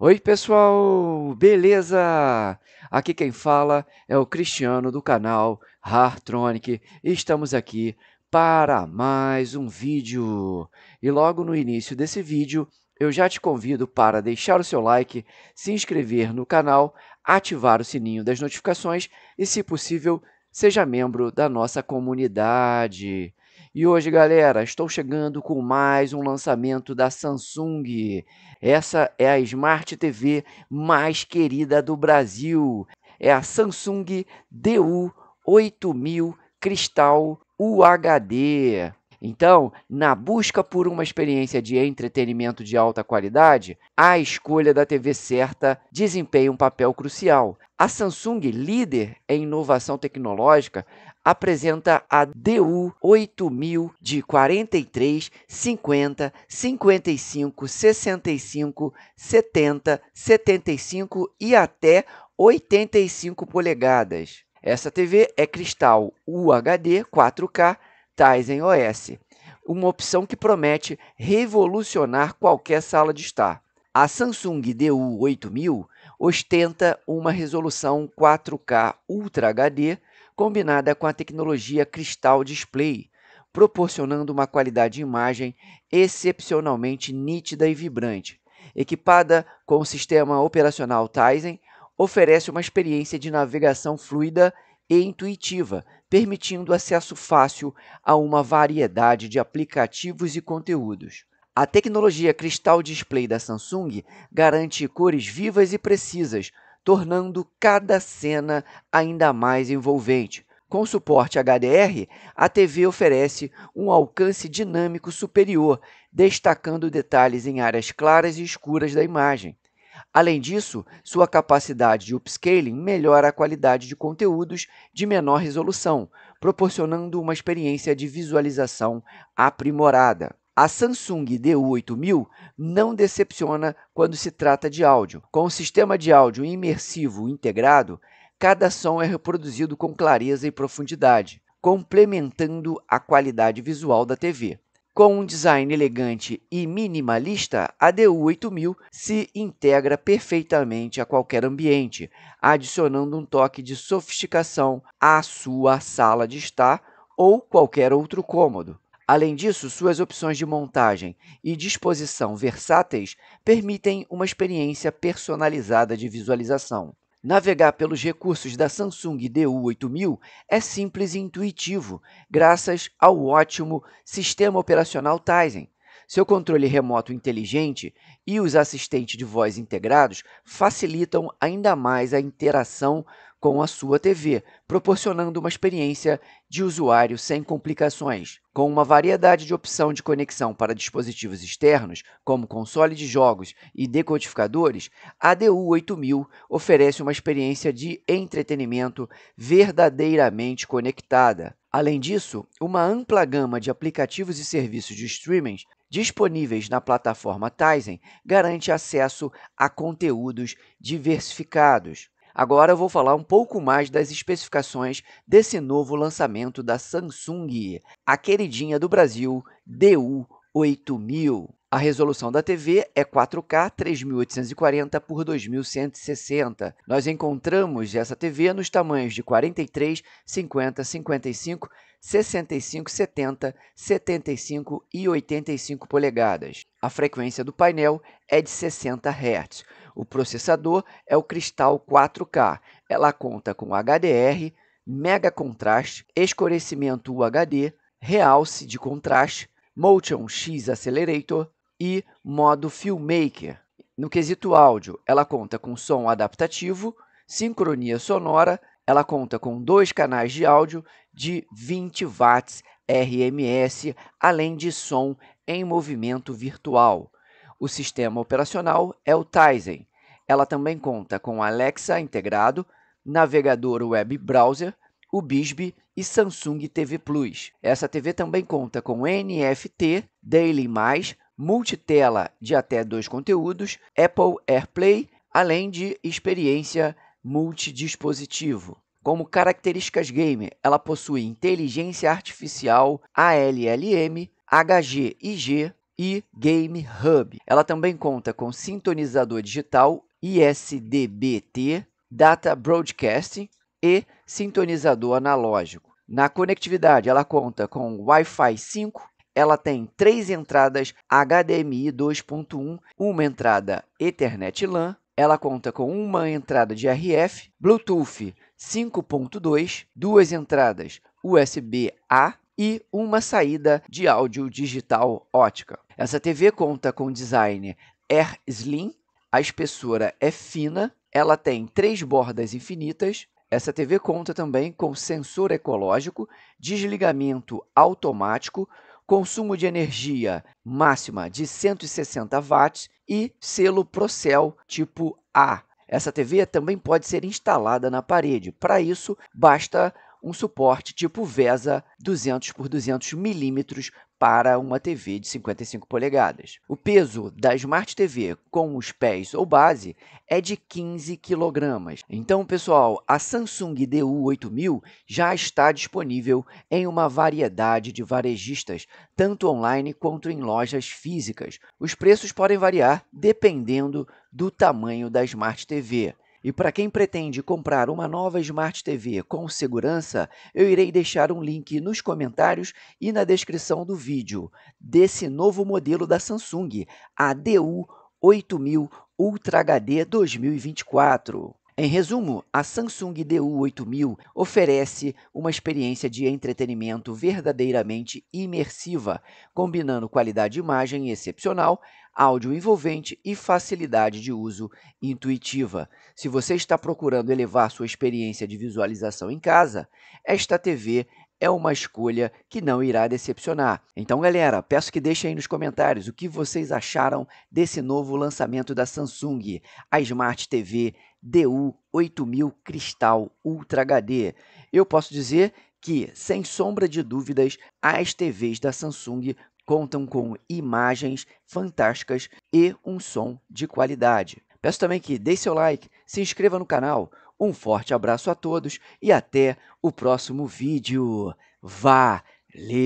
Oi, pessoal, beleza? Aqui quem fala é o Cristiano do canal Hartronic e estamos aqui para mais um vídeo. E logo no início desse vídeo, eu já te convido para deixar o seu like, se inscrever no canal, ativar o sininho das notificações e, se possível, seja membro da nossa comunidade. E hoje, galera, estou chegando com mais um lançamento da Samsung. Essa é a Smart TV mais querida do Brasil. É a Samsung DU8000 Cristal UHD. Então, na busca por uma experiência de entretenimento de alta qualidade, a escolha da TV certa desempenha um papel crucial. A Samsung, líder em inovação tecnológica, apresenta a DU 8000 de 43, 50, 55, 65, 70, 75 e até 85 polegadas. Essa TV é cristal UHD 4K Tizen OS, uma opção que promete revolucionar qualquer sala de estar. A Samsung DU8000 ostenta uma resolução 4K Ultra HD combinada com a tecnologia Crystal Display, proporcionando uma qualidade de imagem excepcionalmente nítida e vibrante. Equipada com o sistema operacional Tizen, oferece uma experiência de navegação fluida e intuitiva, permitindo acesso fácil a uma variedade de aplicativos e conteúdos. A tecnologia Crystal Display da Samsung garante cores vivas e precisas, tornando cada cena ainda mais envolvente. Com suporte HDR, a TV oferece um alcance dinâmico superior, destacando detalhes em áreas claras e escuras da imagem. Além disso, sua capacidade de upscaling melhora a qualidade de conteúdos de menor resolução, proporcionando uma experiência de visualização aprimorada. A Samsung du 8000 não decepciona quando se trata de áudio. Com o sistema de áudio imersivo integrado, cada som é reproduzido com clareza e profundidade, complementando a qualidade visual da TV. Com um design elegante e minimalista, a DU8000 se integra perfeitamente a qualquer ambiente, adicionando um toque de sofisticação à sua sala de estar ou qualquer outro cômodo. Além disso, suas opções de montagem e disposição versáteis permitem uma experiência personalizada de visualização. Navegar pelos recursos da Samsung DU8000 é simples e intuitivo, graças ao ótimo sistema operacional Tizen. Seu controle remoto inteligente e os assistentes de voz integrados facilitam ainda mais a interação com a sua TV, proporcionando uma experiência de usuário sem complicações. Com uma variedade de opção de conexão para dispositivos externos, como console de jogos e decodificadores, a DU8000 oferece uma experiência de entretenimento verdadeiramente conectada. Além disso, uma ampla gama de aplicativos e serviços de streaming disponíveis na plataforma Tizen garante acesso a conteúdos diversificados. Agora eu vou falar um pouco mais das especificações desse novo lançamento da Samsung, a queridinha do Brasil DU8000. A resolução da TV é 4K 3840 por 2160. Nós encontramos essa TV nos tamanhos de 43, 50, 55, 65, 70, 75 e 85 polegadas. A frequência do painel é de 60 Hz. O processador é o Cristal 4K. Ela conta com HDR, mega contraste, escurecimento UHD, realce de contraste, Motion X Accelerator, e modo Filmmaker. No quesito áudio, ela conta com som adaptativo, sincronia sonora, ela conta com dois canais de áudio de 20 watts RMS, além de som em movimento virtual. O sistema operacional é o Tizen. Ela também conta com Alexa integrado, navegador web browser, o Bisbee e Samsung TV Plus. Essa TV também conta com NFT, Daily Mais, multitela de até dois conteúdos, Apple AirPlay, além de experiência multidispositivo. Como características game, ela possui inteligência artificial ALLM, HGIG e Game Hub. Ela também conta com sintonizador digital ISDBT, data broadcasting e sintonizador analógico. Na conectividade, ela conta com Wi-Fi 5, ela tem três entradas HDMI 2.1, uma entrada Ethernet LAN, ela conta com uma entrada de RF, Bluetooth 5.2, duas entradas USB-A e uma saída de áudio digital ótica. Essa TV conta com design Air Slim, a espessura é fina, ela tem três bordas infinitas. Essa TV conta também com sensor ecológico, desligamento automático, consumo de energia máxima de 160 watts e selo Procel tipo A. Essa TV também pode ser instalada na parede. Para isso, basta um suporte tipo VESA 200 por 200 milímetros para uma TV de 55 polegadas. O peso da Smart TV com os pés ou base é de 15 kg. Então, pessoal, a Samsung DU8000 já está disponível em uma variedade de varejistas, tanto online quanto em lojas físicas. Os preços podem variar dependendo do tamanho da Smart TV. E para quem pretende comprar uma nova Smart TV com segurança, eu irei deixar um link nos comentários e na descrição do vídeo desse novo modelo da Samsung, a DU8000 Ultra HD 2024. Em resumo, a Samsung DU8000 oferece uma experiência de entretenimento verdadeiramente imersiva, combinando qualidade de imagem excepcional, áudio envolvente e facilidade de uso intuitiva. Se você está procurando elevar sua experiência de visualização em casa, esta TV é uma escolha que não irá decepcionar. Então, galera, peço que deixem aí nos comentários o que vocês acharam desse novo lançamento da Samsung, a Smart TV DU8000 Cristal Ultra HD. Eu posso dizer que, sem sombra de dúvidas, as TVs da Samsung contam com imagens fantásticas e um som de qualidade. Peço também que deixe seu like, se inscreva no canal. Um forte abraço a todos e até o próximo vídeo. Valeu!